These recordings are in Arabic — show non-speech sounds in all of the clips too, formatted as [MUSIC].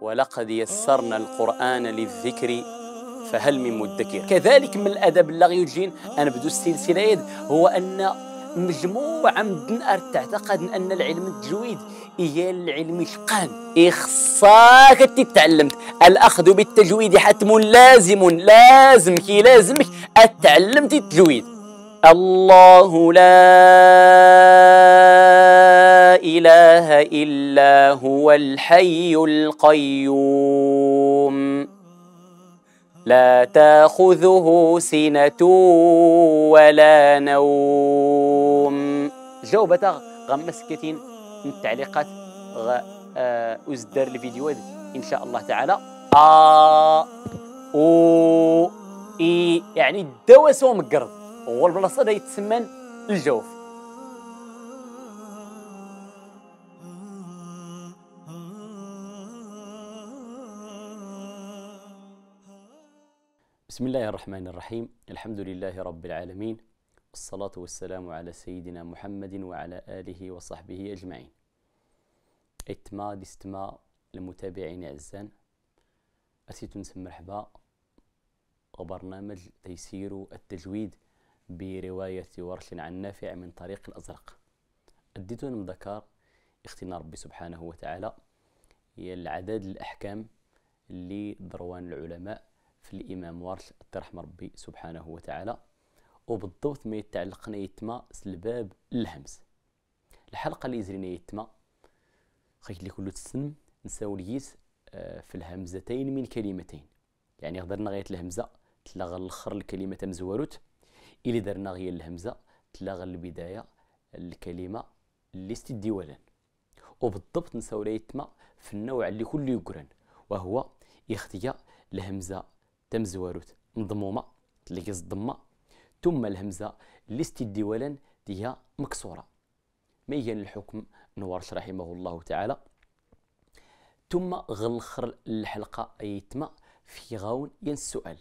ولقد يسرنا القرآن للذكر فهل من مدكر كذلك من الأدب اللاغي يجين أنا بدو السلسلة يد هو أن مجموعة من الدنار تعتقد أن العلم التجويد هي العلم شقان إخصاك تتعلمت الأخذ بالتجويد حتم لازم لازم كي لازمك أتعلمت التجويد الله لا اله الا هو الحي القيوم لا تاخذه سنه ولا نوم غمس كتين من التعليقات غ... آه... ازدر الفيديو ان شاء الله تعالى ا او اي يعني الدواء سوى مقرض هو البلاصه دا يتسمن الجوف بسم الله الرحمن الرحيم الحمد لله رب العالمين والصلاة والسلام على سيدنا محمد وعلى آله وصحبه أجمعين اتما ديستما المتابعين أعزان أرسي تونس مرحبا وبرنامج تيسير التجويد برواية ورش عن نافع من طريق الأزرق أديتون مذكار اختنا ربي سبحانه وتعالى هي العدد الأحكام اللي ضروان العلماء في الامام وارث ترحم ربي سبحانه وتعالى وبالضبط ما يتعلقنا يتما سلباب الهمس الحلقه اللي زرينا يتما خيت لي كلو تسنم نساو ليس آه، في الهمزتين من كلمتين يعني هضرنا غير الهمزه تلاغى الاخر الكلمه مزوروت الى درنا غير الهمزه تلاغى البدايه الكلمه اللي ستدي ولان وبالضبط نساو يتما في النوع اللي كله يقرن وهو اختيار الهمزه تم زواروت مضمومه اللي كيز الضمه ثم الهمزه اللي ولن تيها مكسوره ميان الحكم نورش رحمه الله تعالى ثم غلخر الحلقه يتما في غون ين السؤال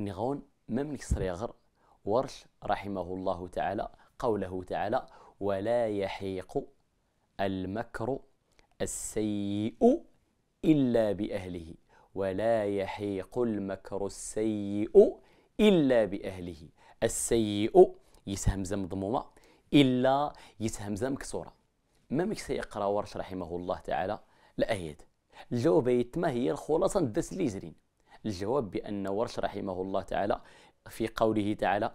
غون مملك صريغر ورش رحمه الله تعالى قوله تعالى ولا يحيق المكر السيء إلا بأهله ولا يحيق المكر السيء إلا بأهله السيء زم مضمومة إلا زم مكسورة ما مش سيقرأ ورش رحمه الله تعالى الآيات الجواب ما هي الخلاصة الدس اللي الجواب بأن ورش رحمه الله تعالى في قوله تعالى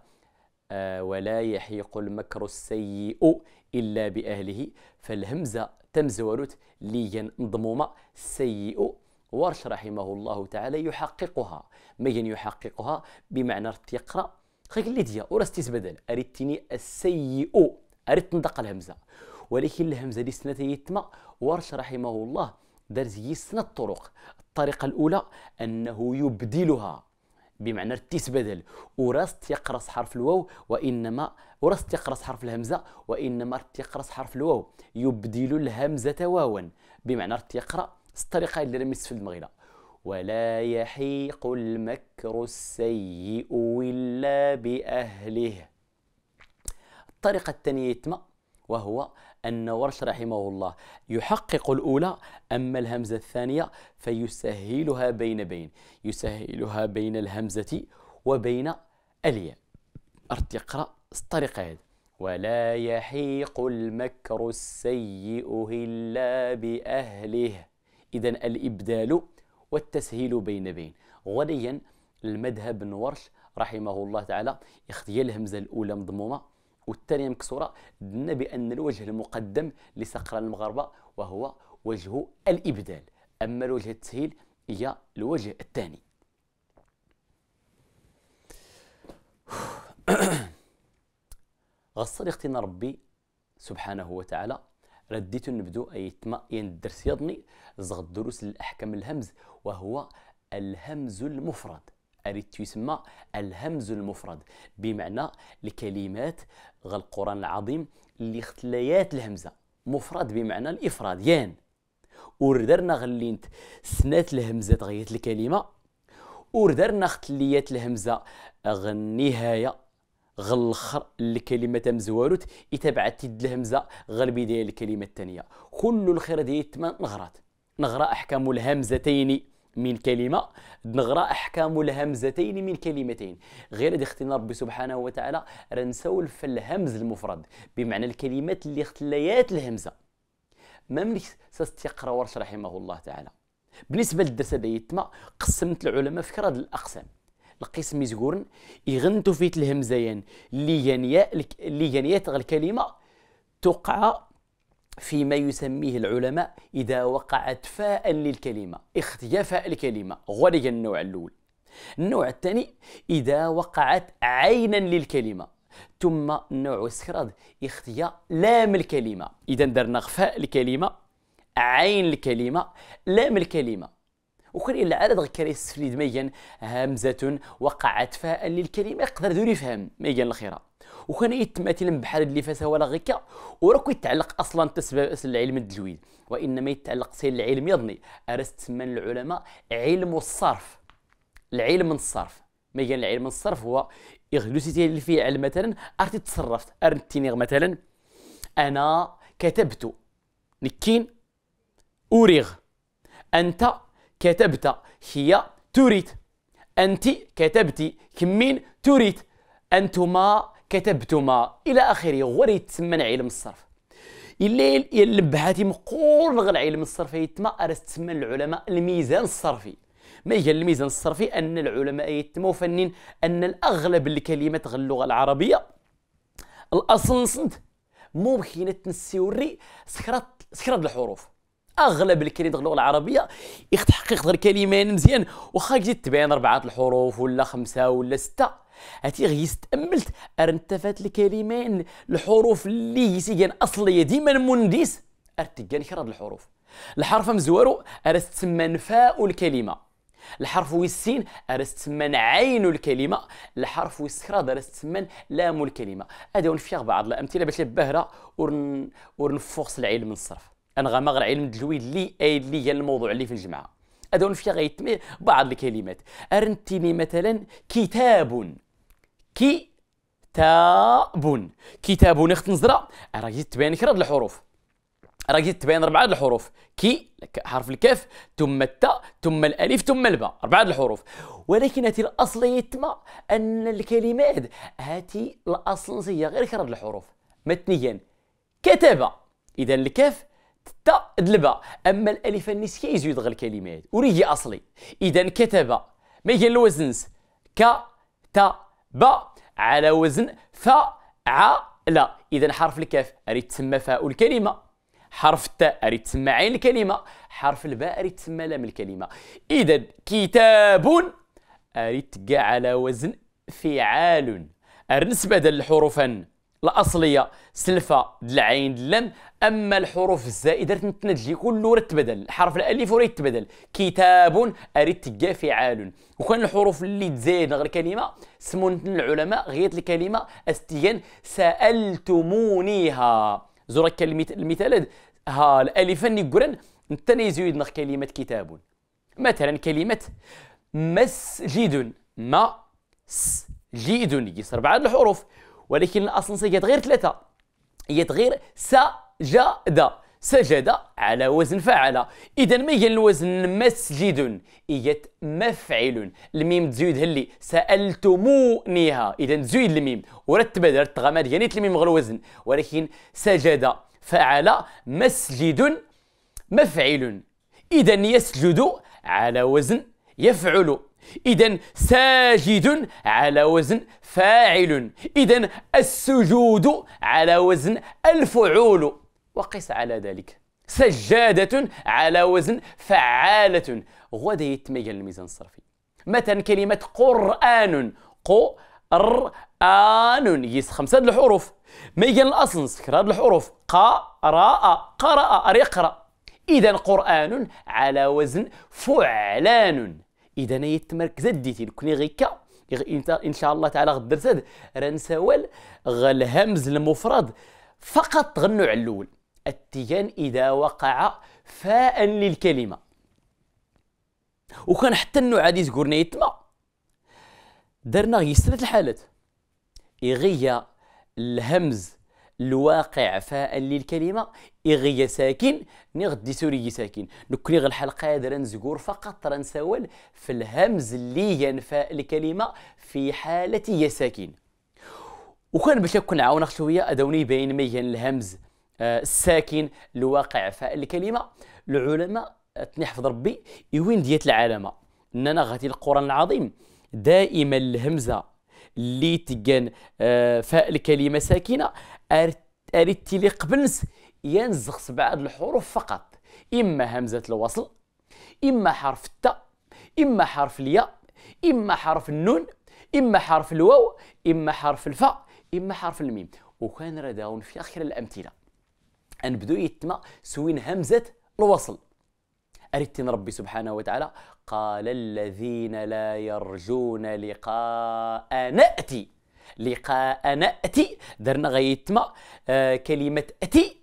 آه ولا يحيق المكر السيء إلا بأهله فالهمزة تمزورت لي مضمومة سيء ورش رحمه الله تعالى يحققها مين يحققها بمعنى تقرا خيك اللي ديا ورا بدل اريتني السيء اريت ندق الهمزه ولكن الهمزه دي سنه يتما ورش رحمه الله دار زي سنه الطرق الطريقه الاولى انه يبدلها بمعنى ارتيس بدل ورست يقرص حرف الواو وانما ورست يقرص حرف الهمزه وانما ارتيقرص حرف الواو يبدل الهمزه واوا بمعنى ارتيقرأ الطريقه اللي رمس في المغيله ولا يحيق المكر السيء الا باهله الطريقه الثانيه يتم وهو أن ورش رحمه الله يحقق الأولى أما الهمزة الثانية فيسهلها بين بين يسهلها بين الهمزة وبين الياء ارتقرأ الطريقة هذه ولا يحيق المكر السيء إلا بأهله إذا الإبدال والتسهيل بين بين غنيا المذهب بن ورش رحمه الله تعالى اختيار الهمزة الأولى مضمومة والثانية مكسورة دنا بأن الوجه المقدم لسقر المغاربة وهو وجه الإبدال أما الوجه التسهيل هي الوجه الثاني [COUGHS] غصر اختنا ربي سبحانه وتعالى راه ديتو نبدو يتمئن الدرس يضني زغ الدروس الاحكام الهمز وهو الهمز المفرد أريد يسمى الهمز المفرد بمعنى الكلمات غا القرآن العظيم اللي اختليات الهمزة مفرد بمعنى الإفراد يان وردرنا غلينت سنات الهمزة تغيت الكلمة وردرنا اختليات الهمزة غ النهاية غلخر الكلمه تاع مزوالوت يتبعت تد الهمزه غلبي ديال الكلمه الثانيه كل الخير ديال تما نغرات نغرى احكام الهمزتين من كلمه نغرى احكام الهمزتين من كلمتين غير هذا اختنا ربي سبحانه وتعالى راه في الهمز المفرد بمعنى الكلمات اللي اختليات الهمزه ما مليش ساستيقرا ورش رحمه الله تعالى بالنسبه للدرس هذا يتما قسمت العلماء فكره الاقسام القسم يزقورن يغنتو فيت الهمزيان اللي جانيا اللي جانيات الكلمه تقع فيما يسميه العلماء إذا وقعت فاء للكلمة اختيا الكلمة غرق النوع الأول النوع الثاني إذا وقعت عينا للكلمة ثم النوع السكراد اختيا لام الكلمة إذا درنا خفاء الكلمة عين الكلمة لام الكلمة وكان إلا على دغ كريس فريد ميغان همزة وقعت فاء للكلمة يقدر ذو يفهم ميغان الخيرة وكان يتمثل بحال اللي فاس ولا غيكا وراكو يتعلق اصلا تسبب العلم الدلويد وانما يتعلق سير العلم يضني ارست من العلماء علم الصرف العلم الصرف ما قال العلم الصرف هو اغلوسيتي اللي فيه علم مثلا ارتي تصرفت ارنتينيغ مثلا انا كتبت نكين اوريغ انت كتبت هي تريد أنت كتبت كمين تريد أنتما كتبتما إلى آخره هو اللي يتسمى علم الصرف إلا لبهاتي مقول غير علم الصرف يتما راه تسمى العلماء الميزان الصرفي ما هي الميزان الصرفي أن العلماء يتموا فنين أن الأغلب الكلمات غير اللغة العربية الأصل نصند ممكن تنسيوري سكرات سكرات الحروف اغلب الكلمات اللغه العربيه يتحقق غير كلمه مزيان واخا جيت تبين اربعه الحروف ولا خمسه ولا سته هاتي غي استأملت ارنتفات الكلمين الحروف اللي هي اصليه ديما منديس ارتقان كراد الحروف الحرف مزوارو ارست تسمى نفاء الكلمه الحرف والسين ارست تسمى عين الكلمه الحرف والسكراد ارست تسمى لام الكلمه هذا نفيغ بعض الامثله باش البهره ورنفوخص العلم من الصرف انغماغ العلم الدلوي اللي اي اللي هي الموضوع اللي في الجمعه هذا فيها غيتمي بعض الكلمات ارنتيني مثلا كتاب كي كتاب كتاب اخت نزرة راه جيت تبان هاد الحروف راه جيت تبان اربعه الحروف كي حرف الكاف ثم التاء ثم الالف ثم الباء اربعه الحروف ولكن هاتي الاصل يتما ان الكلمات هاتي الاصل هي غير كراد الحروف متنيا كتب اذا الكاف تا دلبا اما الالف النسكي يزيد غير الكلمات وريجي اصلي اذا كتب ما يجي الوزن ك تا با على وزن ف ع لا اذا حرف الكاف ريت تسمى فاء الكلمه حرف التاء ريت تسمى عين الكلمه حرف الباء ريت تسمى لام الكلمه اذا كتاب ريت على وزن فعال النسبه بدل الحروف الاصليه سلفه العين لم اما الحروف الزائده تنتنج كل كله تبدل حرف الالف ورا يتبدل كتاب اريد فعال وكان الحروف اللي تزايد غير كلمه سمون العلماء غير الكلمه استيان سالتمونيها زور كلمه المثال ها الالفا نيكورن نتني زيد كلمه كتاب مثلا كلمه مسجد ما سجيد يصير بعض الحروف ولكن الأسانسير جات غير ثلاثة جات غير سجد سجد على وزن فعل إذا ما يجي الوزن مسجد إجت مفعل الميم تزيد هلي سألتمونيها إذا تزيد الميم ورتب درت غما ديالي يعني الميم غير الوزن ولكن سجد فعل مسجد مفعل إذا يسجد على وزن يفعل إذا ساجد على وزن فاعل إذا السجود على وزن الفعول وقس على ذلك سجادة على وزن فعالة غدا يتميل الميزان الصرفي مثلا كلمة قرآن قرآن يس خمسة الحروف ما يجي الأصل نسكر الحروف قرأ قرأ يقرأ إذا قرآن على وزن فعلان إذا يتمركز تمركزات ديتي لكني غيكا ان شاء الله تعالى غد هذا راه نساوال غالهمز المفرد فقط غنوع الاول التيان اذا وقع فاء للكلمه وكان حتى النوع هادي تقولنا يتما درنا غير ثلاث الحالات إغيا الهمز الواقع فاء للكلمه إغيا ساكن ني غدي سوري ساكن نكري غير الحلقة هذا رنزقور فقط سوال في الهمز اللي ينفى الكلمة في حالة يا ساكن وكان باش نكون نعاونك شوية أدوني بين ميان الهمز آه، الساكن الواقع الكلمة العلماء تنحفظ ربي يوين ديت العلامة إننا غادي القرآن العظيم دائما الهمزة اللي تقان آه، فاء الكلمة ساكنة أريد لي قبل ينزخ بعض الحروف فقط إما همزة الوصل إما حرف التاء إما حرف الياء إما حرف النون إما حرف الواو إما حرف الفاء إما حرف الميم وكان رداون في آخر الأمثلة أنبدو يتما سوين همزة الوصل أردتن ربي سبحانه وتعالى قال الذين لا يرجون لقاء نأتي لقاء نأتي درنا غيتما آه كلمة أتي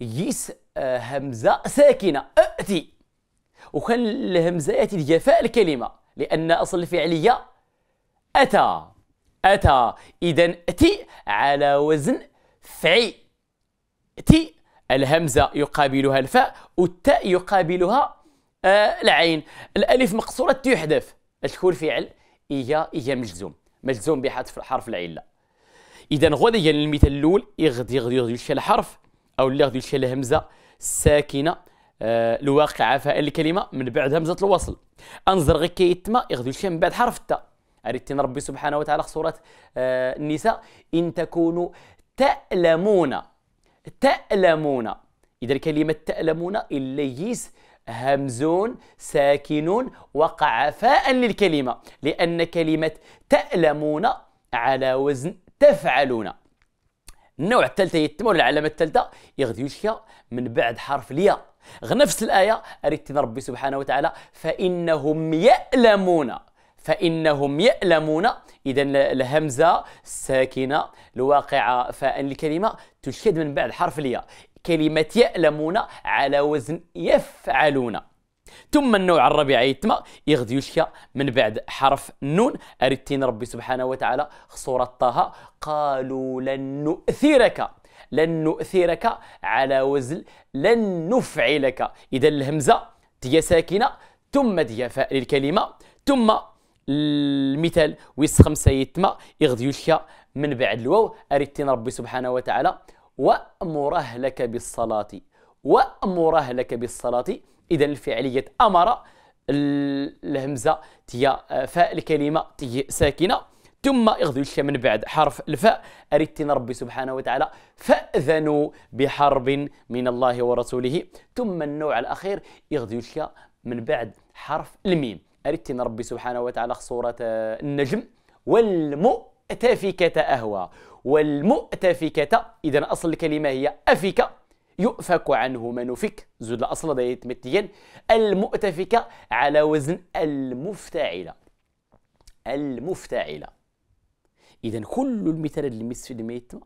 يس همزه ساكنه اتي وكان الهمزه ياتي لجفاء الكلمه لان اصل الفعليه اتى اتى اذا اتي على وزن فعي تي الهمزه يقابلها الفاء والتاء يقابلها آه العين الالف مقصوره تحذف تكون فعل ايا ايا مجزوم مجزوم بحذف حرف العله اذا غدا المثال الاول يغدي يغدي يغدي الحرف او اللي ديال شي همزه ساكنه آه الواقعه فاعل الكلمه من بعد همزه الوصل انظر غير كيتما يغدو شي من بعد حرف التاء أردتنا ربي سبحانه وتعالى في سورة آه النساء إن تكونوا تألمون تألمون إذا كلمة تألمون إليس همزون ساكن فاء للكلمة لأن كلمة تألمون على وزن تفعلون النوع الثالث يتم ولا العلامه الثالثه يغدي يشكى من بعد حرف الياء غنفس الايه اريد ربي سبحانه وتعالى فانهم يألمون فإنهم يألمون إذا الهمزة الساكنة الواقعة فأن الكلمة تشهد من بعد حرف الياء كلمة يألمون على وزن يفعلون ثم النوع الرابع يتما يغدي يشكى من بعد حرف النون أردتين ربي سبحانه وتعالى خصورة طه قالوا لن نؤثرك لن نؤثرك على وزن لن نفعلك إذا الهمزة تي ساكنة ثم تي فاء للكلمة ثم المثال ويس خمسة يتما يغدي يشكى من بعد الواو أردتين ربي سبحانه وتعالى وأمره لك بالصلاة وأمره لك بالصلاة اذا الفعليه امر الهمزه تي فاء الكلمه تي ساكنه ثم ياخذوا الشيء من بعد حرف الفاء أريتنا ربي سبحانه وتعالى فاذنوا بحرب من الله ورسوله ثم النوع الاخير ياخذوا الشيء من بعد حرف الميم أريتنا ربي سبحانه وتعالى سورة النجم والمؤتفكة أهوى والمؤتفكة إذا أصل الكلمة هي أفكة يؤفك عنه من فك زود الأصل ده يتمتين المؤتفكة على وزن المفتعلة المفتعلة إذا كل المثال اللي ميتما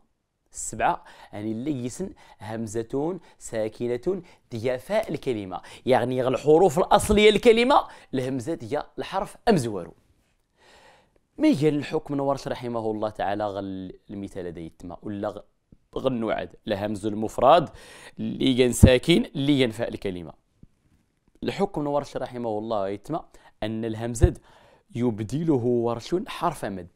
السبعة يعني ليسن همزة ساكنة ضيافاء الكلمة يعني الحروف الأصلية الكلمة الهمزة هي الحرف ما مي الحكم نورت رحمه الله تعالى غل المثال ديتما ولا غنوعد لهمز المفرد اللي ساكن اللي ينفع الكلمه الحكم ورش رحمه الله يتم ان الهمز يبدله ورش حرف مد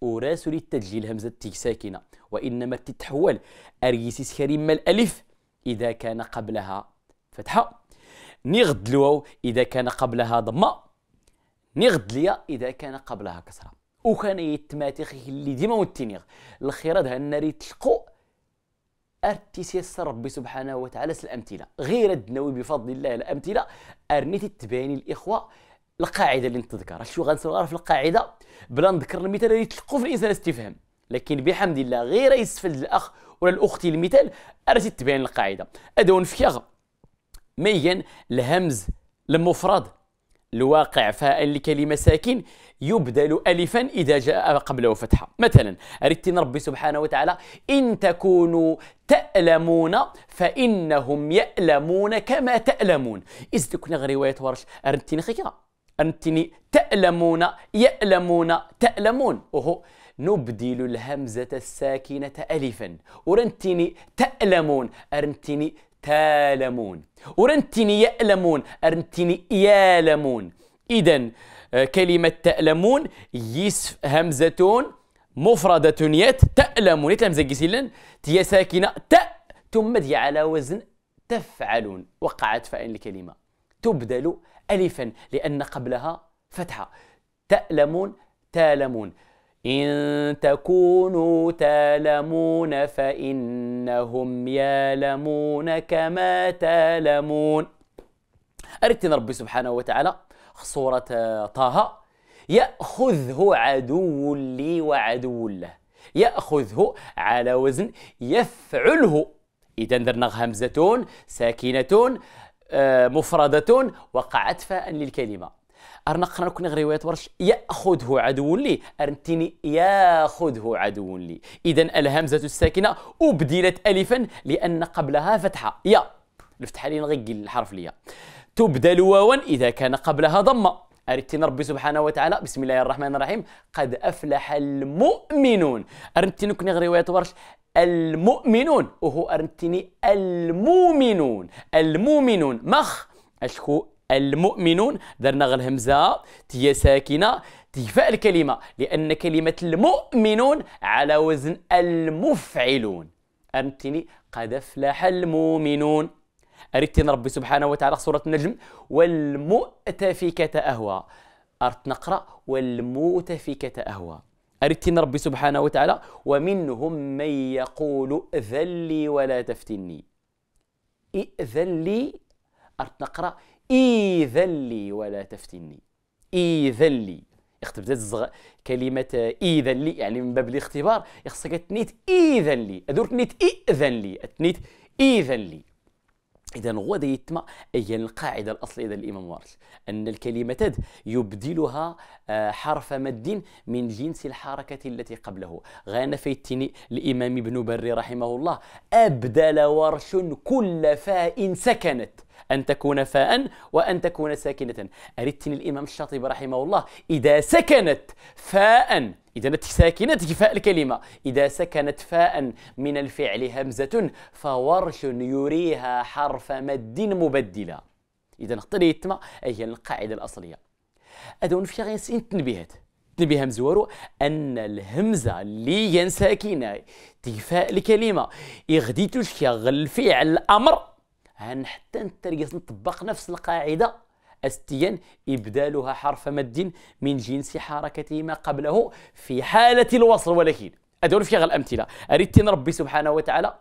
وراس للتجليل همزه تي ساكنه وانما تتحول اريسيس كريم الالف اذا كان قبلها فتحه نغد الواو اذا كان قبلها ضمه نغد ليا اذا كان قبلها كسره وكان يتماتيخ اللي ديما والتنيغ الخيرات هنا ريتلقوا ارتي سيسر ربي سبحانه وتعالى الامثله غير الدنوي بفضل الله الامثله ارنيتي تباني الاخوه القاعده اللي نتذكر شو غنصور في القاعده بلا نذكر المثال اللي تلقوا في الانسان استفهام لكن بحمد الله غير يسفل الاخ ولا الاخت المثال ارتي تبان القاعده ادون فيغ ميا الهمز المفرد الواقع فاءً لكلمة ساكن يبدل ألفا إذا جاء قبله فتحة مثلا أردت ربي سبحانه وتعالى إن تكونوا تألمون فإنهم يألمون كما تألمون إذ كنا غير رواية ورش أردت نخيرا أردت تألمون يألمون تألمون وهو نبدل الهمزة الساكنة ألفا ورنتني تألمون أرنتني تالمون ورنتني يألمون أرنتني يالمون إذا آه، كلمة تألمون يسف همزة مفردة يت تألمون يتلمزة قسيلا تي ساكنة ت ثم على وزن تفعلون وقعت فإن الكلمة تبدل ألفا لأن قبلها فتحة تألمون تالمون إن تكونوا تالمون فإنهم يالمون كما تالمون أردتنا ربي سبحانه وتعالى سورة طه يأخذه عدو لي وعدو له يأخذه على وزن يفعله إذا درنا همزة ساكنة آه، مفردة وقعت فاء للكلمة أرنقنا كنا غريوية ورش يأخذه عدو لي أرنتيني يأخذه عدو لي إذا الهمزة الساكنة أبدلت ألفا لأن قبلها فتحة يا الفتحة لي نغيقل الحرف ليا تبدل واوا إذا كان قبلها ضمة أرتين ربي سبحانه وتعالى بسم الله الرحمن الرحيم قد أفلح المؤمنون أرنتين كني غريوات ورش المؤمنون وهو أرنتيني المؤمنون المؤمنون مخ أشكو المؤمنون درنا غير الهمزه تي ساكنه تيفاء الكلمه لان كلمه المؤمنون على وزن المفعلون فهمتني قد افلح المؤمنون أريتنا ربي سبحانه وتعالى سورة النجم والمؤتفكة أهوى أردت نقرأ والمؤتفكة أهوى أريتنا ربي سبحانه وتعالى ومنهم من يقول لي ولا تفتني ائذن لي أردت نقرأ إيذلي ولا تفتني إيذلي اختبت الزغ... كلمة إيذلي يعني من باب الاختبار يخصك تنيت إيذلي أدور تنيت إيذلي تنيت إيذلي إذا هو يتم هي القاعدة الأصلية للإمام وارث أن الكلمة تد يبدلها آه، حرف مد من جنس الحركة التي قبله غانا فيتني الإمام ابن بري رحمه الله أبدل ورش كل فاء سكنت أن تكون فاء وأن تكون ساكنة أردتني الإمام الشاطبي رحمه الله إذا سكنت فاء إذا ساكنة فاء الكلمة إذا سكنت فاء من الفعل همزة فورش يريها حرف مد مبدلة إذا خطر يتما هي القاعدة الأصلية أدون في غينسين التنبيهات تنبيهات همز وارو أن الهمزة اللي هي ساكنة تفاء الكلمة إغدي تشكي الفعل الأمر هن حتى نطبق نفس القاعدة أستيا إبدالها حرف مد من جنس حركته ما قبله في حالة الوصل ولكن أدور فيها الأمثلة أردت ربي سبحانه وتعالى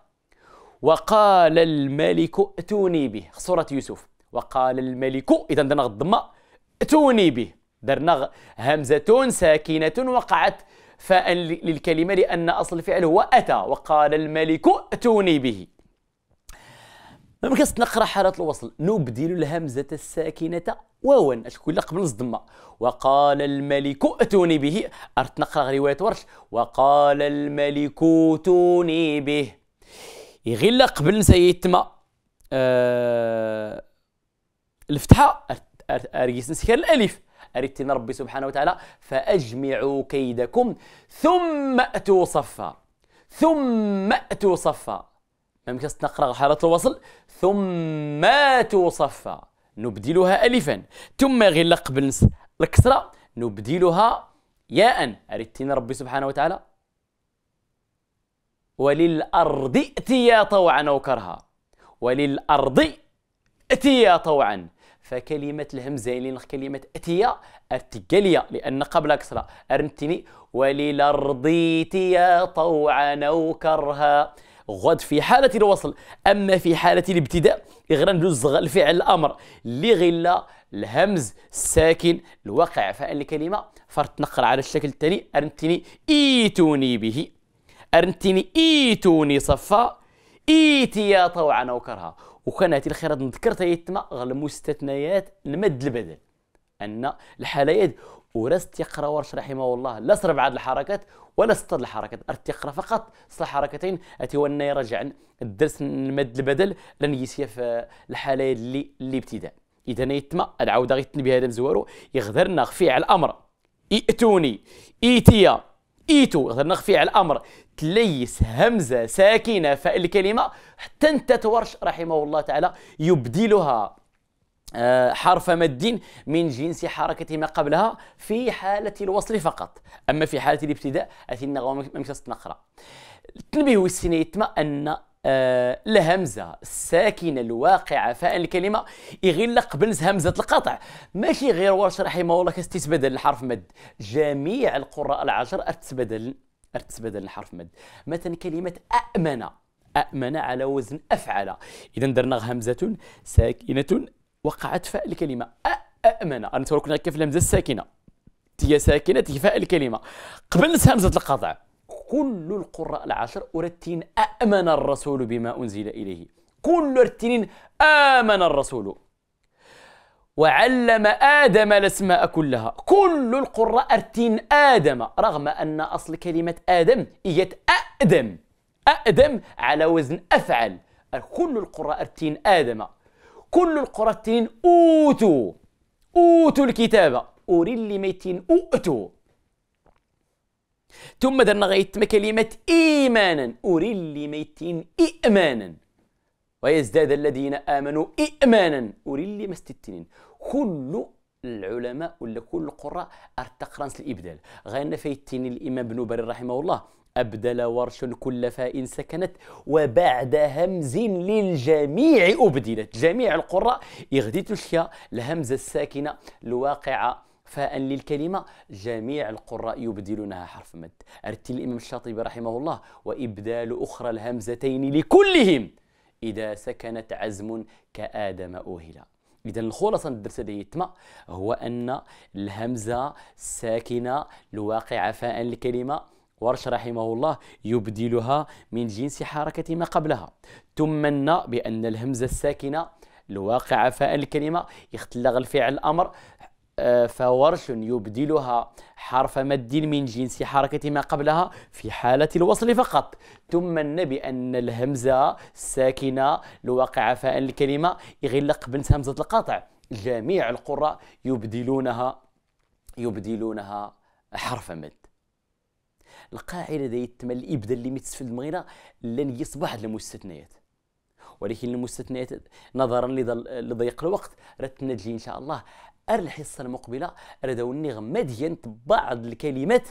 وقال الملك ائتوني به سورة يوسف وقال الملك إذا درنا الضمة ائتوني به درنا همزة ساكنة وقعت فأن للكلمة لأن أصل الفعل هو أتى وقال الملك ائتوني به ما كاس حالة الوصل نبدل الهمزة الساكنة واوا أشكون قبل الضمة وقال الملك اتوني به أرت نقرا رواية ورش وقال الملك اتوني به يغلى قبل نسيت تما آه الفتحة أرجس نسكر الألف أردت ربي سبحانه وتعالى فأجمعوا كيدكم ثم أتوا صفا ثم أتوا صفا أمكس تنقرأ حالة الوصل ثم توصف نبدلها ألفا ثم غير قبل الكسرة نبدلها ياء أردتنا ربي سبحانه وتعالى وللأرض ائتيا طوعا أو كرها وللأرض ائتيا طوعا فكلمة الهمزة اللي كلمة اتيا ارتقالية لأن قبل أكسرة أرنتني وللأرض ائتيا طوعا أو كرها غد في حالة الوصل أما في حالة الابتداء غندوز الفعل الأمر اللي غلا الهمز الساكن الواقع فعل الكلمة فرت نقر على الشكل التالي أرنتني إيتوني به أرنتني إيتوني صفا إيتيا طوعا أو كرها وكان هاتي الخيرات نذكرتها يتما غير المستثنيات المد البدل أن يد ورست يقرا ورش رحمه الله لا سرب عاد الحركات ولا ستة الحركات ارت يقرا فقط ستا حركتين اتي وانا يرجع الدرس المد البدل لن يسيا في الحاله اللي اللي ابتداء اذا يتما العوده غير تنبيه هذا مزوارو يغدرنا على الامر ائتوني ايتيا ايتو غدرنا على الامر تليس همزه ساكنه فالكلمه حتى انت تورش رحمه الله تعالى يبدلها آه، حرف مد من جنس حركة ما قبلها في حالة الوصل فقط أما في حالة الابتداء أتينا ممكن نقرأ التنبيه السنة يتم أن الهمزه آه، الساكنه الواقعه فاء الكلمه يغير قبل همزه القطع ماشي غير واش رحمه الله كتستبدل الحرف مد جميع القراء العشر ارتبدل ارتبدل الحرف مد مثلا كلمه أأمن أأمن على وزن افعل اذا درنا همزه ساكنه وقعت فاء الكلمه أأمن تقول لكم كيف الهمزه الساكنه هي ساكنه فاء الكلمه قبل همزه القطع كل القراء العشر أرتين أأمن الرسول بما أنزل إليه كل أرتين آمن الرسول وعلم آدم الأسماء كلها كل القراء أرتين آدم رغم أن أصل كلمة آدم هي أأدم أأدم على وزن أفعل كل القراء أرتين آدم كل القرى التنين أوتوا أوتوا الكتابة أوري اللي ميتين أوتوا ثم درنا غيتم كلمة إيمانا أوري اللي ميتين إيمانا ويزداد الذين آمنوا إيمانا أوري اللي مستتنين كل العلماء ولا كل القراء ارتقرنس الإبدال غير فيتين الإمام بن بري رحمه الله أبدل ورش كل فاء سكنت وبعد همز للجميع أبدلت جميع القراء يغدي تشيا الهمزة الساكنة الواقعة فاء للكلمة جميع القراء يبدلونها حرف مد أرتل الإمام الشاطبي رحمه الله وإبدال أخرى الهمزتين لكلهم إذا سكنت عزم كآدم أوهلا إذا الخلاصة الدرس اللي يتم هو أن الهمزة الساكنة الواقعة فاء للكلمة ورش رحمه الله يبدلها من جنس حركة ما قبلها تمنى بأن الهمزة الساكنة الواقعة فاء الكلمة يختلغ الفعل الأمر آه، فورش يبدلها حرف مد من جنس حركة ما قبلها في حالة الوصل فقط تمنى بأن الهمزة الساكنة الواقعة فاء الكلمة يغلق بنت همزة القاطع جميع القراء يبدلونها يبدلونها حرف مد القاعده ديال تما الابداع اللي متسفل المغيره لن يصبح المستثنيات ولكن المستثنيات نظرا لضيق الوقت راه تنجي ان شاء الله الحصه المقبله راه دوني غماديا بعض الكلمات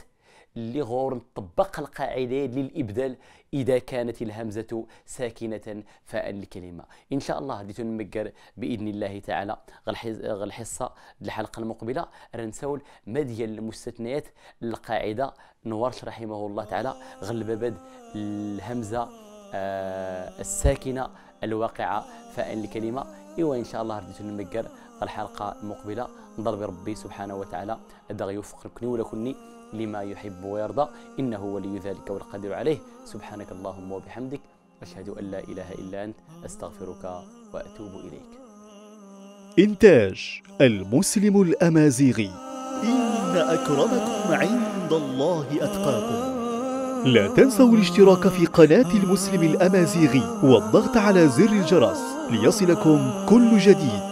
اللي غور نطبق القاعده للابدال اذا كانت الهمزه ساكنه فان الكلمه ان شاء الله غادي تنمكر باذن الله تعالى الحصه الحلقه المقبله رنساول ما ديال المستثنيات القاعده نورش رحمه الله تعالى غلب بد الهمزه آه الساكنه الواقعه فان الكلمه ايوا ان شاء الله غادي تنمكر الحلقه المقبله نضرب ربي سبحانه وتعالى دغ يوفقكني ولكني لما يحب ويرضى إنه ولي ذلك والقدر عليه سبحانك اللهم وبحمدك أشهد أن لا إله إلا أنت أستغفرك وأتوب إليك إنتاج المسلم الأمازيغي إن أكرمكم عند الله أتقاكم لا تنسوا الاشتراك في قناة المسلم الأمازيغي والضغط على زر الجرس ليصلكم كل جديد